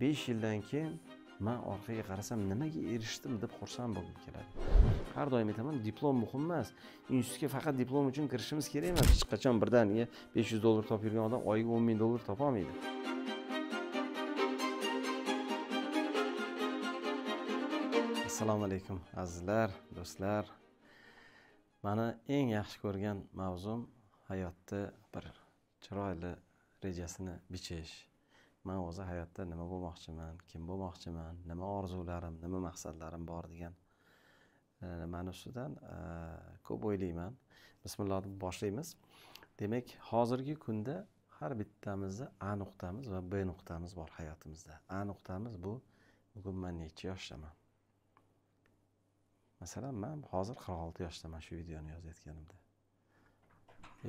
besh yildan keyin man orqaga qarasam nimaga erishdim deb xursand bo'lgim keladi har doim aytaman diplom muhim emas institutga faqat diplom uchun kirishimiz kerak emas hech qachon birdaniga besh yuz dollar topib yurgan odam oyiga o'n ming dollar topolmaydi assalomu alaykum azizlar do'stlar mani eng yaxshi ko'rgan mavzum hayotda bir chiroyli rejasini bichish man o'zi hayotda nima bo'lmoqchiman kim bo'lmoqchiman nima orzularim nima maqsadlarim bor degan e, mana shudan e, ko'p o'ylayman bismillah deb boshlaymiz demak hozirgi kunda har bittamizni a nuqtamiz va b nuqtamiz bor hayotimizda a nuqtamiz bu bugun man nechi yoshdaman masalan man hozir qirq olti yoshdaman shu videoni yozayotganimda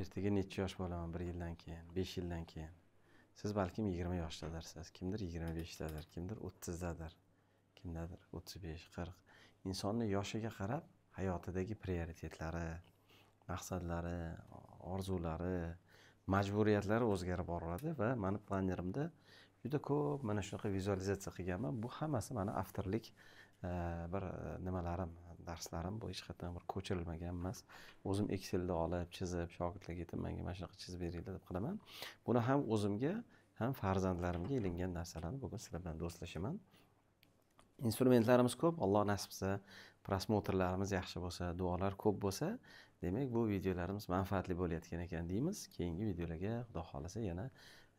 ertaga nechi yosh bo'laman bir yildan keyin besh yildan keyin siz balkim yigirma yoshdadirsiz kimdir yigirma beshdadir kimdir o'ttizdadir kimdadir o'ttiz besh qirq insonni yoshiga qarab hayotidagi prioritetlari maqsadlari orzulari majburiyatlari o'zgarib boradi va mani planerimda juda ko'p mana shunaqa vizualizatsiya qilganman bu hammasi mani avtorlik e, bir e, nimalarim darslarim bu hech qayerdan bir ko'chirilmagan emas o'zim ekselda olib chizib shogirdlarga aytib manga mana shunaqa chizib beringlar deb qilaman buni ham o'zimga ham farzandlarimga ilingan narsalarni bugun sizlar bilan do'stlashaman instrumentlarimiz ko'p alloh nasib qilsa prosmotrlarimiz yaxshi bo'lsa duolar ko'p bo'lsa demak bu videolarimiz manfaatli bo'layotgan ekan deymiz keyingi videolarga xudo xohlasa yana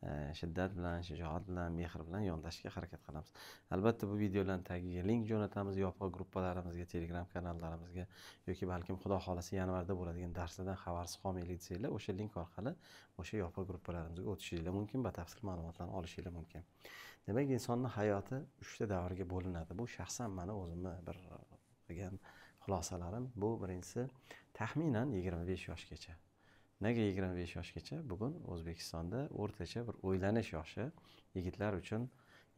Э, shiddat bilan shijoat bilan mehr bilan yondashishga harakat qilamiz albatta bu videolarni tagiga link jo'natamiz yopiq gruppalarimizga telegram kanallarimizga yoki balkim xudo xohlasa yanvarda bo'ladigan darslardan xabarsiz qolmaylik desanglar o'sha link orqali o'sha yopiq gruppalarimizga o'tishinglar mumkin batafsil ma'lumotlarni olishinglar mumkin demak insonni hayoti uchta davrga bo'linadi bu shaxsan mani o'zimni bir qilgan xulosalarim bu birinchisi taxminan yigirma besh yoshgacha nega yigirma besh yoshgacha bugun o'zbekistonda o'rtacha bir o'ylanish yoshi yigitlar uchun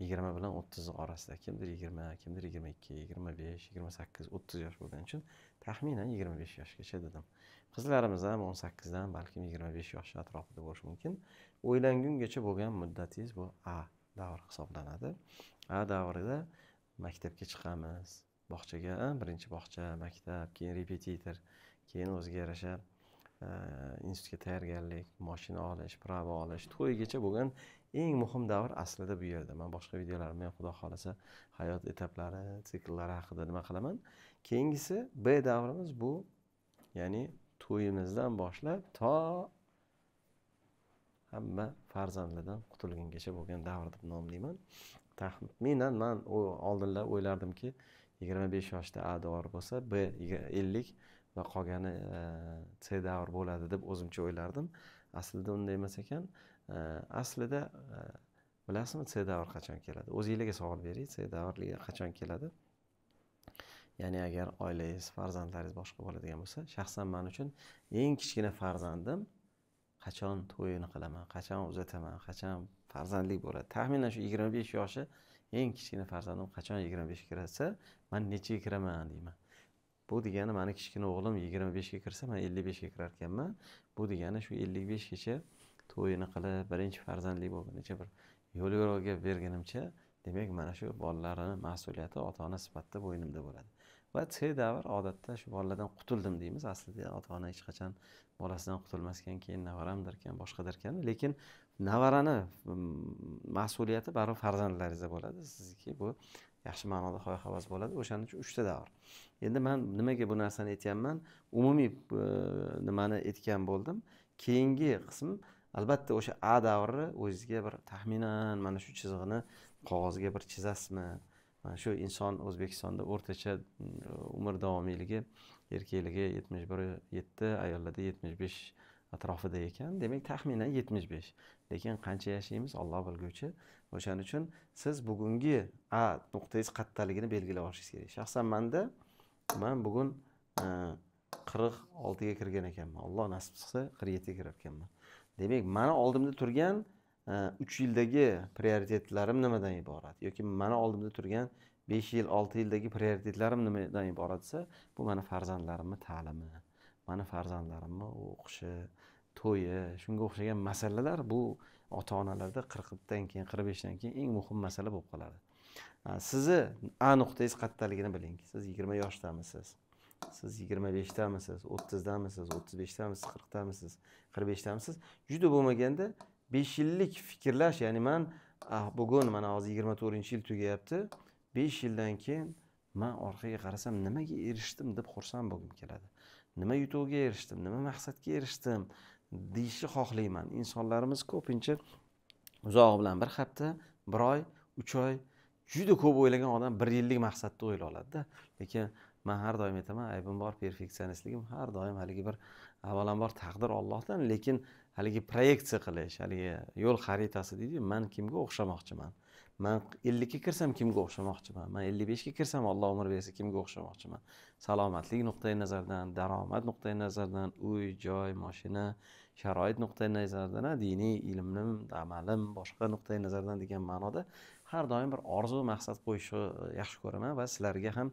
yigirma bilan o'ttiz orasida kimdir yigirma kimdir yigirma ikki yigirma besh yigirma sakkiz o'ttiz yosh bo'lgani uchun taxminan yigirma besh yoshgacha dedim qizlarimiz ham o'n sakkizdan balkim yigirma besh yosh atrofida bo'lishi mumkin o'ylangungacha bo'lgan muddatingiz bu a davr hisoblanadi a davrida maktabga chiqamiz bog'chaga birinchi bog'cha maktab keyin repetitor keyin o'ziga yarasha institutga tayyorgarlik moshina olish prava olish to'ygacha bo'lgan eng muhim davr aslida bu yerda man boshqa videolarimni ham xudo xohlasa hayot etaplari sikllari haqida nima qilaman keyingisi b davrimiz bu ya'ni to'yimizdan boshlab to hamma farzandlardan qutulgungacha bo'lgan davr deb nomlayman taxminan man oldinlar o'ylardimki yigirma besh yoshda a dori bo'lsa b ellik va qolgani c davr bo'ladi deb o'zimcha o'ylardim aslida unday emas ekan aslida bilasizmi c davr qachon keladi o'zinglarga savol bering c davri qachon keladi ya'ni agar oilangiz farzandlaringiz boshqa bo'ladigan bo'lsa shaxsan man uchun eng kichkina farzandim qachon to'yini qilaman qachon uzataman qachon farzandlik bo'ladi taxminan shu yigirma besh yoshi eng kichkina farzandim qachon yigirma beshga kirsa man nechaga kiraman deyman bu degani mani kichkina o'g'lim yigirma beshga kirsa man ellik beshga kirar ekanman bu degani shu ellik beshgacha to'yini qilib birinchi farzandli bo'lgunicha bir yo'l yo'rog'iga berganimcha demak mana shu bolalarini mas'uliyati ota ona sifatida bo'ynimda bo'ladi va c davr odatda shu bolalardan qutuldim deymiz aslida ota ona hech qachon bolasidan qutulmasgan keyin boshqadir boshqadirkan lekin navarani mm, mas'uliyati baribir farzandlaringizda bo'ladi sizniki bu yaxshi ma'noda havas bo'ladi o'shaning uchun uchta davr endi man nimaga bu narsani aytyapman umumiy e, nimani aytgan bo'ldim keyingi qism albatta o'sha a davrini o'zizga bir taxminan mana shu chizig'ini qog'ozga bir chizasizmi mana shu inson o'zbekistonda o'rtacha mm, umr davomiyligi erkaklarga yetmish bir yetti ayollarda yetmish besh atrofida ekan demak taxminan yetmish besh lekin qancha yashaymiz olloh bilguvchi o'shaning uchun siz bugungi a nuqtangiz qayerdaligini belgilab olishingiz kerak shaxsan manda man bugun e, qirq oltiga kirgan ekanman alloh nasib qilsa qirq yettiga kirar ekanman demak mani oldimda turgan e, uch yildagi prioritetlarim nimadan iborat yoki mani oldimda turgan besh yil olti yildagi prioritetlarim nimadan iborat desa bu mani farzandlarimni ta'limi mani farzandlarimni o'qishi to'yi shunga o'xshagan masalalar bu ota onalarda qirqdan keyin qirq beshdan keyin eng muhim masala bo'lib qoladi sizni a nuqtangiz qayerdaligini biling siz yigirma yoshdamisiz siz yigirma beshdamisiz o'ttizdamisiz o'ttiz beshdamisiz qirqdamisiz qirq beshdamisiz juda bo'lmaganda besh yillik fikrlash ya'ni man ah, bugun mana hozir yigirma to'rtinchi yil tugayapti besh yildan keyin man orqaga qarasam nimaga erishdim deb xursand bo'lgim keladi nima yutuqga erishdim nima maqsadga erishdim deyishni xohlayman insonlarimiz ko'pincha uzog'i bilan bir hafta bir oy uch oy juda ko'p o'ylagan odam bir yillik maqsadni o'yla oladida lekin man har doim aytaman aybim bor perfeksionistligim har doim haligi bir avvalambor taqdir ollohdan lekin haligi proyeksiya qilish haligi yo'l xaritasi deydiyu man kimga o'xshamoqchiman man ellikka kirsam kimga o'xshamoqchiman man ellik beshga kirsam alloh umr bersa kimga o'xshamoqchiman salomatlik nuqtai nazardan daromad nuqtai nazardan uy joy moshina sharoit nuqtai nazaridan diniy ilmim amalim boshqa nuqtai nazardan degan ma'noda har doim bir orzu maqsad qo'yishni e, yaxshi ko'raman va sizlarga ham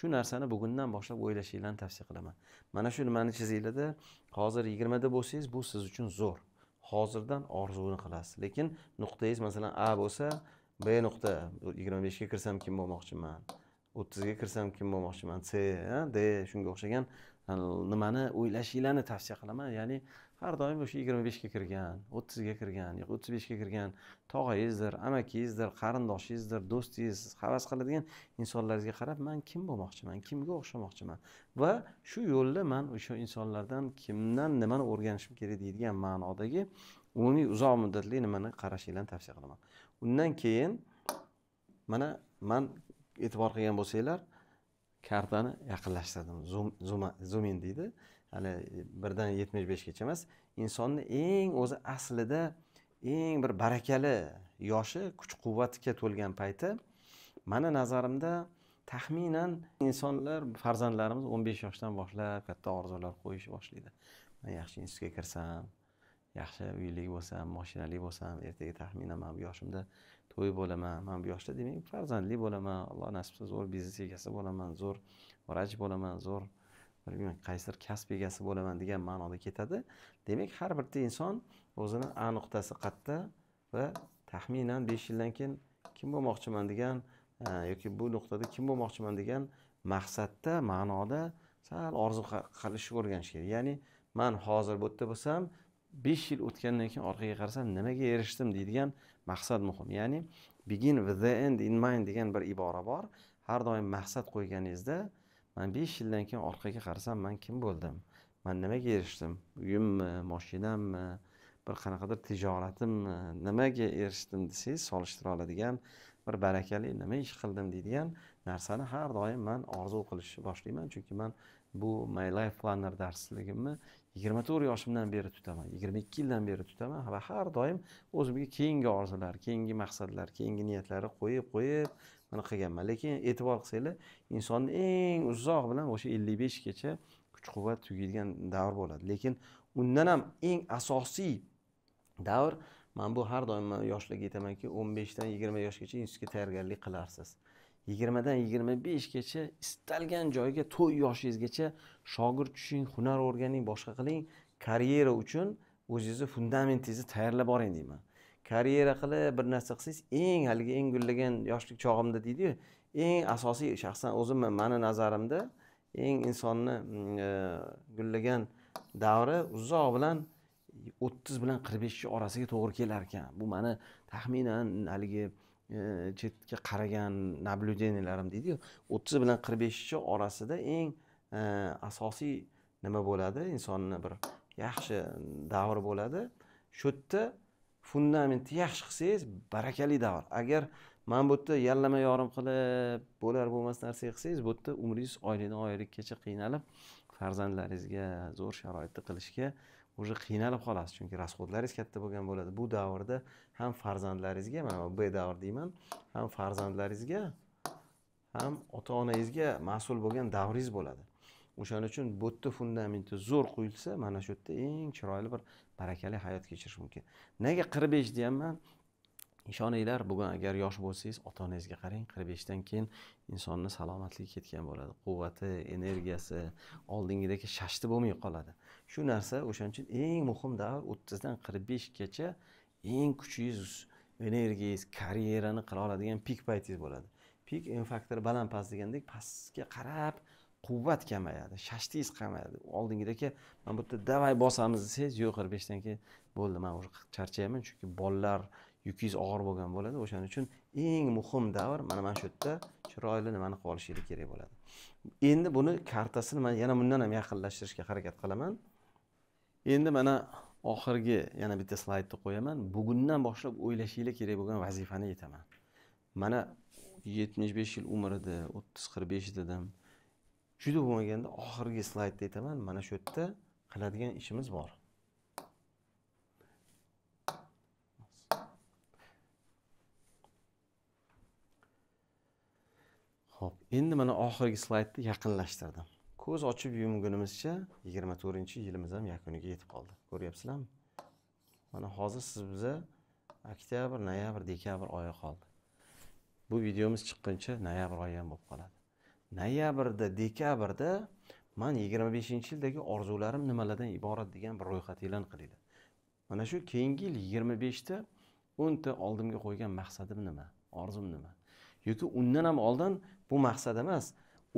shu narsani bugundan boshlab o'ylashinglarni tavsiya qilaman mana shu nimani chizinglarda hozir yigirmada bo'lsangiz bu siz uchun zo'r hozirdan orzuni qilasiz lekin nuqtangiz masalan a bo'lsa b nuqta yigirma beshga kirsam kim bo'lmoqchiman o'ttizga kirsam kim bo'lmoqchiman c d shunga o'xshagan nimani o'ylashinglarni tavsiya qilaman ya'ni har doim o'sha yigirma beshga kirgan o'ttizga kirgan yoki o'ttiz beshga kirgan tog'angizdir amakingizdir qarindoshingizdir do'stingiz havas qiladigan insonlaringizga qarab man kim bo'lmoqchiman kimga o'xshamoqchiman va shu yo'lda man o'sha insonlardan kimdan nimani o'rganishim kerak deydigan ma'nodagi umumiy uzoq muddatli nimani qarashinglarni tavsiya qilaman undan keyin mana man e'tibor qilgan bo'lsanglar kartani yaqinlashtirdim zoom zoom in deydi hali birdan yetmish beshgacha emas insonni eng o'zi aslida eng bir barakali yoshi kuch quvvatga to'lgan payti mani nazarimda taxminan insonlar farzandlarimiz o'n besh yoshdan boshlab katta orzular qo'yishni boshlaydi man yaxshi institutga kirsam yaxshi uyli bo'lsam moshinali bo'lsam ertaga taxminan mana bu yoshimda to'y bo'laman mana bu yoshda demak farzandli bo'laman alloh nasib qilsa zo'r biznes egasi bo'laman zo'r vrach bo'laman zo'r bilmayman qaysidir kasb egasi bo'laman degan ma'noda ketadi demak har bitta inson o'zini a nuqtasi qayerda va taxminan besh yildan keyin kim bo'lmoqchiman degan yoki bu nuqtada kim bo'lmoqchiman degan maqsadda ma'noda sal orzu qilishni o'rganish kerak ya'ni man hozir bu yerda bo'lsam besh yil o'tgandan keyin orqaga qarasam nimaga erishdim deydigan maqsad muhim ya'ni begin with the end in mind degan bir ibora bor har doim maqsad qo'yganingizda man besh yildan keyin orqaga qarasam man kim bo'ldim man nimaga erishdim uyimmi moshinammi bir qanaqadir tijoratimmi nimaga erishdim desangiz solishtira oladigan bir barakali nima ish qildim deydigan narsani har doim man orzu qilishni boshlayman chunki man bu my life planner darsligimni yigirma to'rt yoshimdan beri tutaman yigirma ikki yildan beri tutaman va har doim o'zimga keyingi orzular keyingi maqsadlar keyingi niyatlari qo'yib qo'yib mana qilganman lekin e'tibor qilsanglar insonni eng uzoq bilan o'sha ellik beshgacha kuch quvvat tugaydigan davr bo'ladi lekin undan ham eng asosiy davr man bu har doim yoshlarga aytamanki o'n beshdan yigirma yoshgacha institutga tayyorgarlik qilarsiz yigirmadan yigirma beshgacha istalgan joyga to'y yoshingizgacha shogird tushing hunar o'rganing boshqa qiling karyera uchun o'zingizni fundamentingizni tayyorlab boring deyman karyera qilib bir narsa qilsangiz eng haligi eng gullagan yoshlik chog'imda deydiyu eng asosiy shaxsan o'zim mani nazarimda eng insonni mm, e, gullagan davri uzoq bilan o'ttiz bilan qirq beshni orasiga to'g'ri kelar ekan bu mani taxminan haligi chetga qaragan наблюденияларim deydiyu o'ttiz bilan qirq beshichi orasida eng asosiy nima bo'ladi insonni bir yaxshi davr bo'ladi shu yerda fundamentni yaxshi qilsangiz barakali davr agar mana bu yerda yallama yorim qilib bo'lar bo'lmas narsa qilsangiz bu yerda umringiz oylikdan oylikkacha qiynalib farzandlaringizga zo'r sharoitni qilishga уже qiynalib qolasiz chunki расходlaringiz katta bo'lgan bo'ladi bu davrda ham farzandlaringizga mana b davr deyman ham farzandlaringizga ham ota onangizga mas'ul bo'lgan davringiz bo'ladi o'shaning uchun bu yerda fundamenti zo'r qo'yilsa mana shu yerda eng chiroyli bir barakali hayot kechirish mumkin nega qirq besh deyapman ishoninglar bugun agar yosh bo'lsangiz ota onangizga qarang qirq beshdan keyin insonni salomatligi ketgan bo'ladi quvvati energiyasi oldingidek shashti bo'lmay qoladi shu narsa o'shaning uchun eng muhim davr o'ttizdan qirq beshgacha eng kuchingiz energiyangiz karyerani qila oladigan pik paytingiz bo'ladi pik m faktori baland past degandek pastga qarab quvvat kamayadi shashtingiz kamayadi oldingidagi mana bu yerda davay bosamiz desangiz yo'q qirq beshdan keyin bo'ldi man уже charchayman chunki bolalar yukingiz og'ir bo'lgan bo'ladi o'shaning uchun eng muhim davr mana mana shu yerda chiroyli nimani qilib olishingiz kerak bo'ladi endi buni kartasini man yana bundan ham yaqinlashtirishga harakat qilaman endi mana oxirgi yana bitta slaydni qo'yaman bugundan boshlab o'ylashinglar kerak bo'lgan vazifani aytaman mana yetmish besh yil umrida o'ttiz qirq dedim juda bo'lmaganda oxirgi slaydda aytaman mana shu yerda qiladigan ishimiz bor ho'p endi mana oxirgi slaydni yaqinlashtirdim ko'z ochib yumgunimizcha yigirma to'rtinchi yilimiz ham yakuniga yetib qoldi ko'ryapsizlarmi mana hozir siz bizga oktyabr noyabr dekabr oyi qoldi bu videomiz chiqquncha noyabr oyi ham bo'lib qoladi noyabrda dekabrda man yigirma beshinchi yildagi orzularim nimalardan iborat degan bir ro'yxat e'lon qilindi mana shu keyingi yil yigirma beshda o'nta oldimga qo'ygan maqsadim nima orzum nima yoki undan ham oldin bu maqsad emas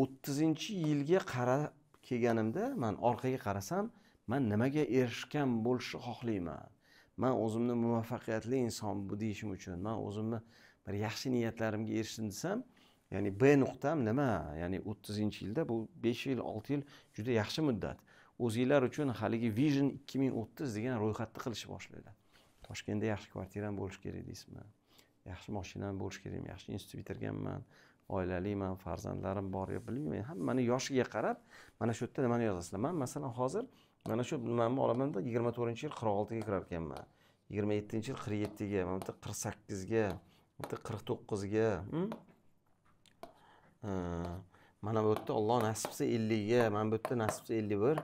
o'ttizinchi yilga qarab kelganimda man orqaga qarasam man nimaga erishgan bo'lishni xohlayman man o'zimni muvaffaqiyatli inson deyishim uchun man o'zimni bir yaxshi niyatlarimga erishdim desam ya'ni b nuqtam nima ya'ni o'ttizinchi yilda bu besh yil olti yil juda yaxshi muddat o'zinglar uchun haligi vision ikki ming o'ttiz degan ro'yxatni qilishni boshlanglar toshkentda yaxshi kvartiram bo'lishi kerak deysizmi yaxshi moshinam bo'lishi kerak yaxshi institut bitirganman oilaliman farzandlarim bor yo bilmayman hammani yoshiga qarab mana shu yerda nimani yozasizlar man masalan hozir mana shu nimamni olamanda yigirma to'rtinchi yil qirq oltiga kirar ekanman yigirma yettinchi yil qirq yettiga mana bitta qirq sakkizga bitta qirq to'qqizga hmm? mana bu yerda olloh nasib qilsa ellikga mana bu yerda nasib qilsa ellik bir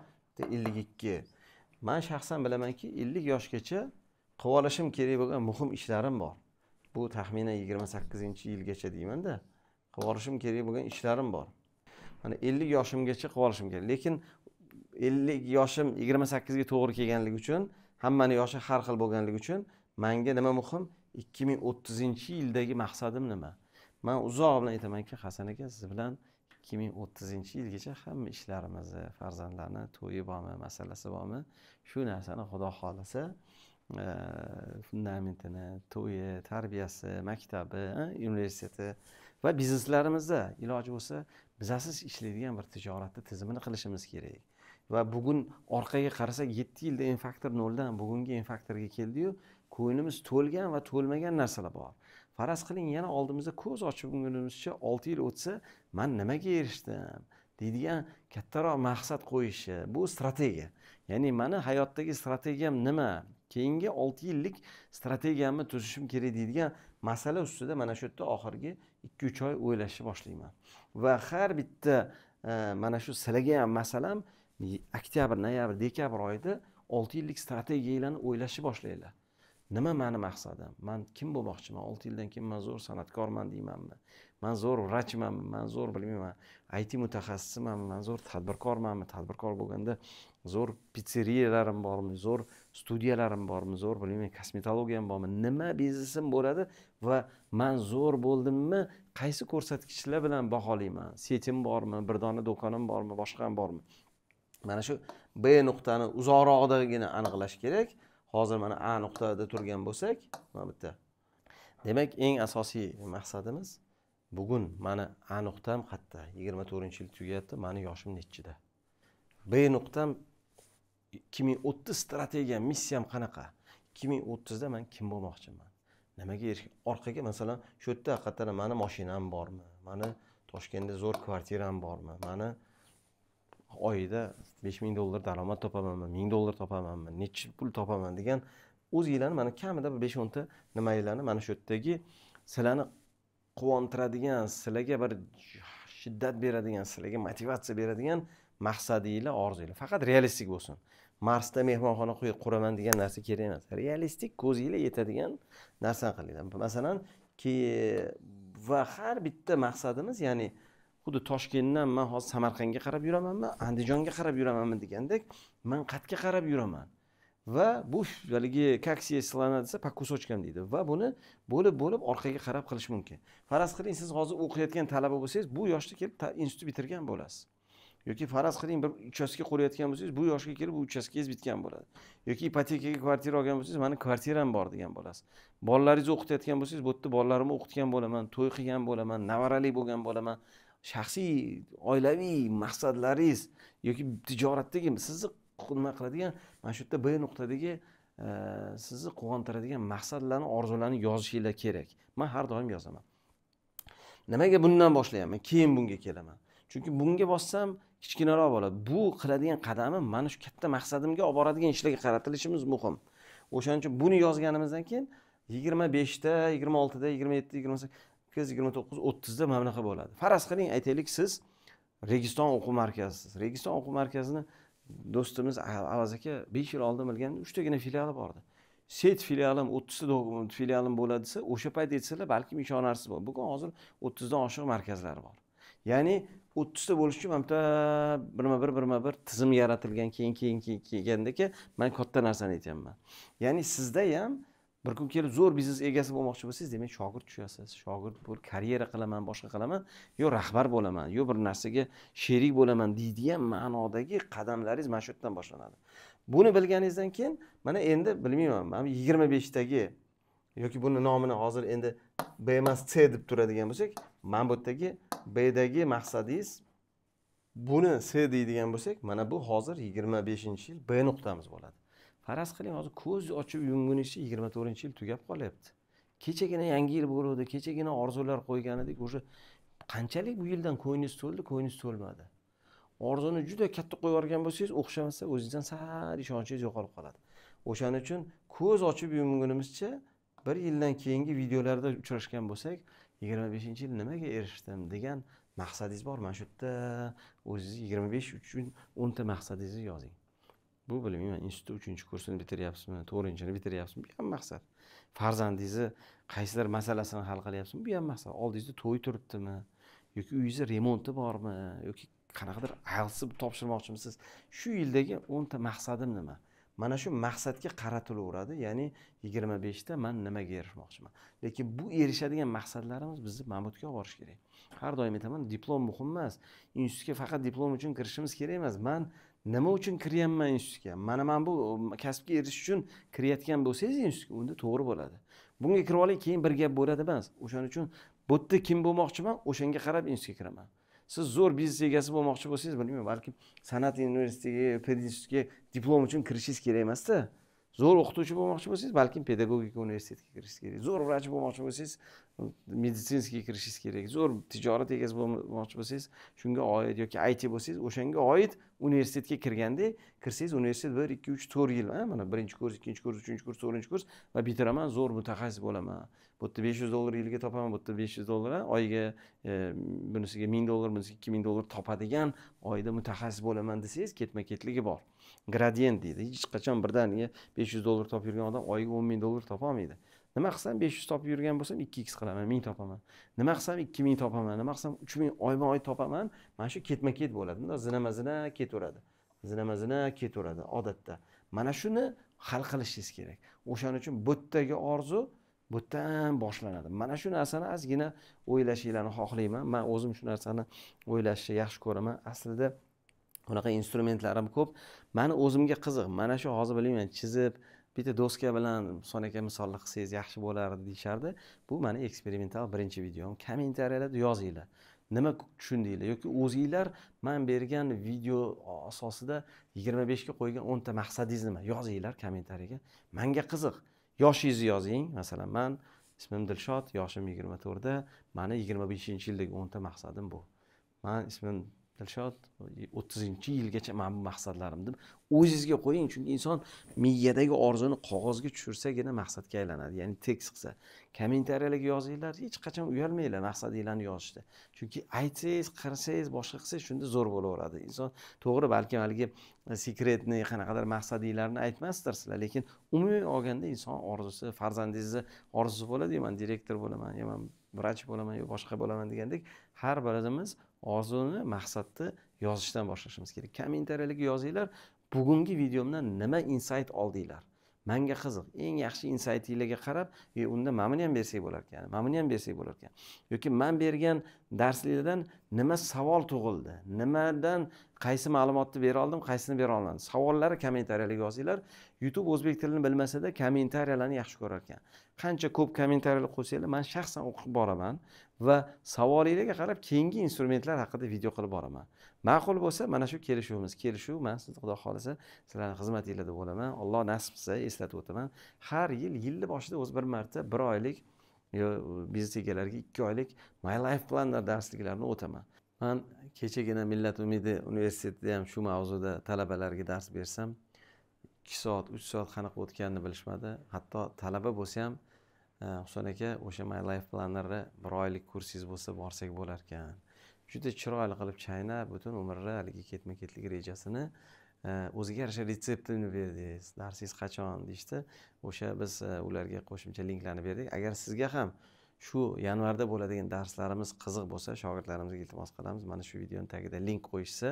ellik ikki man shaxsan bilamanki ellik yoshgacha qilib olishim kerak bo'lgan muhim ishlarim bor bu taxminan yigirma sakkizinchi yilgacha deymanda qilib olishim kerak bo'lgan ishlarim bor mana ellik yoshimgacha qilib olishim kerak lekin ellik yoshim yigirma sakkizga to'g'ri kelganligi uchun hammani yoshi har xil bo'lganligi uchun manga nima muhim ikki ming o'ttizinchi yildagi maqsadim nima man uzoq bilan aytamanki hasan aka siz bilan ikki ming o'ttizinchi yilgacha hamma ishlarimizni farzandlarni to'yi bormi masalasi bormi shu narsani xudo xohlasa e, fundamentini to'yi tarbiyasi maktabi universiteti va bizneslarimizda iloji bo'lsa bizasiz ishlaydigan bir tijoratni tizimini qilishimiz kerak va bugun orqaga qarasak yetti yilda n faktor noldan bugungi n faktorga keldiyu ko'nglimiz to'lgan va to'lmagan narsalar bor faraz qiling yana oldimizda ko'z ochib yumgunimizcha olti yil o'tsa man nimaga erishdim deydigan kattaroq maqsad qo'yishi bu strategiya ya'ni mani hayotdagi strategiyam nima keyingi olti yillik strategiyamni tuzishim kerak deydigan masala ustida mana shu yerda oxirgi ikki uch oy o'ylashni boshlayman va har bitta e, mana shu sizlarga ham masalan oktyabr noyabr dekabr oyida olti yillik strategiyalarni o'ylashni boshlanglar nima mani maqsadim man kim bo'lmoqchiman olti yildan keyin man zo'r san'atkorman deymanmi man zo'r vrachmanmi man zo'r bilmayman it mutaxassisimanmi man zo'r tadbirkormanmi tadbirkor bo'lganda zo'r pitseriyalarim bormi zo'r studiyalarim bormi zo'r bilmayman kosmetologiyam bormi nima biznesim bo'ladi va man zo'r bo'ldimmi qaysi ko'rsatkichlar bilan baholayman setim bormi bir dona do'konim bormi boshqam bormi mana shu b nuqtani uzoqroqdagina aniqlash kerak hozir mana a nuqtada turgan bo'lsak mana bitta demak eng asosiy maqsadimiz bugun mani a nuqtam qayerda yigirma to'rtinchi yil tugayapti mani yoshim nechida b nuqtam ikki ming o'ttiz strategiyam missiyam qanaqa ikki ming o'ttizda man kim bo'lmoqchiman nimaga erish orqaga masalan shu yerda haqiqatdan mani moshinam bormi mani toshkentda zo'r kvartiram bormi mani oyida besh ming dollar daromad topamanmi ming dollar topamanmi necha pul topaman degan o'zinglarni mana kamida bir besh o'nta nimalarni mana shu yerdagi sizlarni quvontiradigan sizlarga bir shiddat beradigan sizlarga motivatsiya beradigan maqsadinglar orzuylar faqat realistik bo'lsin marsda mehmonxona quraman degan narsa kerak emas realistik ko'zinglar yetadigan narsani qilinglar masalan va har bitta maqsadimiz ya'ni xuddi toshkentdan man hozir samarqandga qarab yuramanmi andijonga qarab yuramanmi degandek man qayerga qarab yuraman va bu haligi как слона desa по кусочкам deydi va buni bo'lib bo'lib orqaga qarab qilish mumkin faraz qiling siz hozir o'qiyotgan talaba bo'lsangiz bu yoshda kelib institut bitirgan bo'lasiz yoki faraz qiling bir uchastka qurayotgan bo'lsangiz bu yoshga kelib bu uchastkangiz bitgan bo'ladi yoki ipotekaga kvartira olgan bo'lsangiz mani kvartiram bor degan bo'lasiz bolalaringizni o'qitayotgan bo'lsangiz bu yerda bolalarimni o'qitgan bo'laman to'y qilgan bo'laman nevarali bo'lgan bo'laman shaxsiy oilaviy maqsadlaringiz yoki tijoratdagi sizni nima qiladigan mana shu yerda b nuqtadagi e, sizni quvontiradigan maqsadlarni orzularni yozishinglar kerak man har doim yozaman nimaga bundan boshlayapman keyin bunga kelaman chunki bunga bossam kichkinaroq bo'ladi bu qiladigan qadami mana shu katta maqsadimga olib boradigan ishlarga qaratilishimiz muhim o'shaning uchun buni yozganimizdan keyin yigirma beshda yigirma oltida yigirma yetti yigirma sakkiz yigirma to'qqiz o'ttizda mana bunaqa bo'ladi faraz qiling aytaylik siz registon o'quv markazisiz registon o'quv markazini do'stimiz avaz aka besh yil oldin bilgan uchtagina filiali bor edi set filialim o'ttizta filialim bo'ladi desa o'sha payt aytsalar balkim ishonarsiz bo'ladi bugun hozir o'ttizdan oshiq markazlar bor ya'ni o'ttizta bo'lishi uchun mana bitta birma bir birma bir tizim yaratilgan keyin keyin keyin kelgandaki man katta narsani aytyapman ya'ni sizda ham bir kun kelib zo'r biznes egasi bo'lmoqchi bo'lsangiz demak shogird tushasiz shogird bo'lib karyera qilaman boshqa qilaman yo rahbar bo'laman yo bir narsaga sherik bo'laman deydigan ma'nodagi qadamlaringiz mana shu yerdan boshlanadi buni bilganingizdan keyin mana endi bilmayman mana yigirma beshdagi yoki buni nomini hozir endi b c deb turadigan bo'lsak mana bu yerdagi bdagi maqsadingiz buni s deydigan bo'lsak mana bu hozir yigirma beshinchi yil b nuqtamiz bo'ladi faraz qiling hozir ko'z ochib yumgunizcha yigirma to'rtinchi yil tugab qolyapti kechagina yangi yil bo'luvdi kechagina orzular qo'ygan edik уже qanchalik bu yildan ko'nglingiz to'ldi ko'nglingiz to'lmadi orzuni juda katta qo'yib yuborgan bo'lsangiz o'xshamasa o'zingizdan sal ishonchingiz yo'qolib qoladi o'shaning uchun ko'z ochib yumgunimizcha bir yildan keyingi videolarda uchrashgan bo'lsak yigirma beshinchi yil nimaga erishdim degan maqsadingiz bor mana shu yerda o'zingiz yigirma besh uchun o'nta maqsadingizni yozing bu bilmayman institutda uchinchi kursini bitiryapsizmi to'rtinchini bitiryapsizmi bu ham maqsad farzandingizni qaysidir masalasini hal qilyapsizmi bu ham maqsad oldingizda to'y turibdimi yoki uyingizni remonti bormi yoki qanaqadir alsib topshirmoqchimisiz shu yildagi o'nta maqsadim nima mana shu maqsadga qaratilaveradi ya'ni yigirma beshda man nimaga erishmoqchiman lekin bu erishadigan maqsadlarimiz bizni mamutga olib borish kerak har doim aytaman diplom muhim emas institutga faqat diplom uchun kirishimiz kerak emas man nima uchun kiryapman institutga mana man bu um, kasbga erishish uchun kirayotgan bo'lsangiz institutga unda to'g'ri bo'ladi bunga kirib oling keyin bir gap bo'ladi emas o'shaning uchun bu yerda kim bo'lmoqchiman o'shanga qarab institutga kiraman siz zo'r biznes egasi bo'lmoqchi bo'lsangiz bilmayman balki san'at universitetiga pedinstitutga diplom uchun kirishingiz kerak emasda zo'r o'qituvchi bo'lmoqchi bo'lsangiz balkim pedagogika universitetiga kirishingiz kerak zo'r vrach bo'lmoqchi bo'lsangiz meditsinskiy kirishingiz kerak zo'r tijorat egasi bo'lmoqchi bo'lsangiz shunga oid yoki it bo'lsangiz o'shanga oid universitetga kirganda kirsangiz universitet bir ikki uch to'rt yil mana birinchi kurs ikkinchi kurs uchinchi kurs to'rtinchi kurs va bitiraman zo'r mutaxassis bo'laman bu yerda besh yuz dollar yilga topaman bu yerda besh yuz dollar oyiga e, bunisiga ming dollar bunisiga ikki ming dollar topadigan oyda mutaxassis bo'laman desangiz ketma ketligi bor gradient deydi hech qachon birdaniga besh yuz dollar topib yurgan odam oyiga o'n ming dollar topolmaydi nima qilsam besh yuz topib yurgan bo'lsam ikki x qilaman ming topaman nima qilsam ikki ming topaman nima qilsam uch ming oyma oy topaman mana shu ketma ket bo'ladi bundoq zinama zina ketaveradi zinama zina ketaveradi odatda mana shuni hal qilishingiz kerak o'shaning uchun bu yerdagi orzu butdan boshlanadi mana shu narsani ozgina o'ylashinglarni xohlayman man o'zim shu narsani o'ylashni yaxshi ko'raman aslida unaqa instrumentlarim ko'p mani o'zimga qiziq mana shu hozir bilmayman chizib bitta doska bilan son aka misollar qilsangiz yaxshi bo'lardi deyishardi bu mani eksperimental birinchi videom kommentariyalarda yozinglar nima tushundinglar yoki o'zinglar man bergan video asosida yigirma beshga qo'ygan o'nta maqsadingiz nima yozinglar kommentariyaga manga qiziq yoshingizni yozing masalan man ismim dilshod yoshim yigirma to'rtda mani yigirma beshinchi yildagi o'nta maqsadim bu man ismim dilshod o'ttizinchi yilgacha mana bu maqsadlarim deb o'zingizga qo'ying chunki inson miyadagi orzuni qog'ozga tushirsagina maqsadga aylanadi ya'ni tekst qilsa kommentariyalarga yozinglar hech qachon uyalmanglar maqsadinglarni yozishda chunki aytsangiz qarasangiz boshqa qilsangiz shunda zo'r bo'laveradi inson to'g'ri balkim haligi e, sekretni qanaqadir maqsadinglarni aytmasdir sizlar lekin umuman olganda inson orzusi farzandingizni orzusi bo'ladiyu man direktor bo'laman yo man vrach bo'laman yo boshqa bo'laman degandek har birimiz orzuni maqsadni yozishdan boshlashimiz kerak kommentariyalarga yozinglar bugungi videomdan nima insayt oldinglar manga qiziq eng yaxshi insaytinglarga qarab e unda mana buni ham bersak bo'lar mana buni ham bersak bo'lar yoki man bergan darsliklardan nima savol tug'ildi nimadan qaysi ma'lumotni bera oldim qaysini bera olmadim savollari kommentariyalarga yozinglar youtube o'zbek tilini bilmasada kommentariyalarni yaxshi ko'rar ekan qancha ko'p kommentariyalar qo'ysanglar man shaxsan o'qib boraman va savolinglarga qarab keyingi instrumentlar haqida video qilib boraman ma'qul bo'lsa mana shu kelishuvimiz kelishuv man sizni xudo xohlasa sizlarni xizmatinglarda bo'laman alloh nasib qilsa eslatib o'taman har yil yilni boshida o'zi bir marta bir oylik yo biznes egalariga ikki oylik my life planner darsliklarini o'taman man kechagina millat umidi universitetida ham shu mavzuda talabalarga dars bersam ikki soat uch soat qanaqa o'tganini bilishmadi hatto talaba bo'lsa ham husan aka o'sha my life plannerni bir oylik kursingiz bo'lsa borsak bo'lar ekan juda chiroyli qilib chaynab butun umrni haligi ketma ketlik rejasini o'ziga yarasha retseptini berdingiz darsingiz qachon deyishdi o'sha biz ularga qo'shimcha linklarni berdik agar sizga ham shu yanvarda bo'ladigan darslarimiz qiziq bo'lsa shogirdlarimizga iltimos qilamiz mana shu videoni tagida link qo'yishsa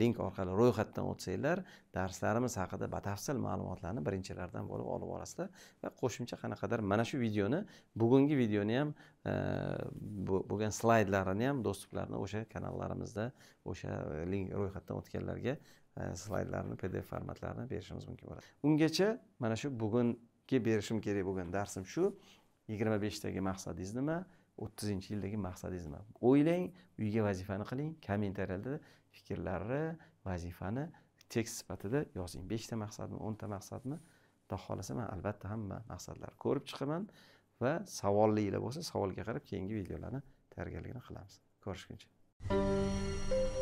link orqali ro'yxatdan o'tsanglar darslarimiz haqida batafsil ma'lumotlarni birinchilardan bo'lib olib olasizlar va qo'shimcha qanaqadir mana shu videoni bugungi videoni ham e, bo'lgan slaydlarini ham do'stliklarni o'sha kanallarimizda o'sha e, link ro'yxatdan o'tganlarga e, slaydlarni pdf formatlarini berishimiz mumkin bo'ladi ungacha mana shu bugungi berishim kerak bo'lgan darsim shu yigirma beshdagi maqsadingiz nima o'ttizinchi yildagi maqsadingiz nima o'ylang uyga vazifani qiling kommentariyalarda fikrlarni vazifani tekst sifatida yozing beshta maqsadmi o'nta maqsadmi xudo xohlasa man albatta hamma maqsadlarni ko'rib chiqaman va savollilar bo'lsa savolga qarab keyingi videolarni tayyorgarligini qilamiz ko'rishguncha